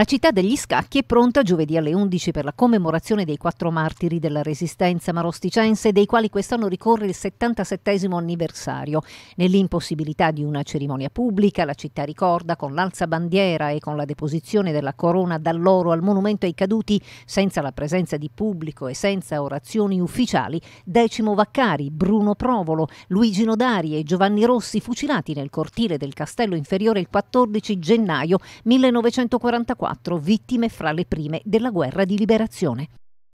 La città degli scacchi è pronta giovedì alle 11 per la commemorazione dei quattro martiri della resistenza marosticense, dei quali quest'anno ricorre il 77 anniversario. Nell'impossibilità di una cerimonia pubblica, la città ricorda con l'alza bandiera e con la deposizione della corona dall'oro al monumento ai caduti, senza la presenza di pubblico e senza orazioni ufficiali, Decimo Vaccari, Bruno Provolo, Luigi Nodari e Giovanni Rossi fucilati nel cortile del castello inferiore il 14 gennaio 1944 vittime fra le prime della guerra di liberazione.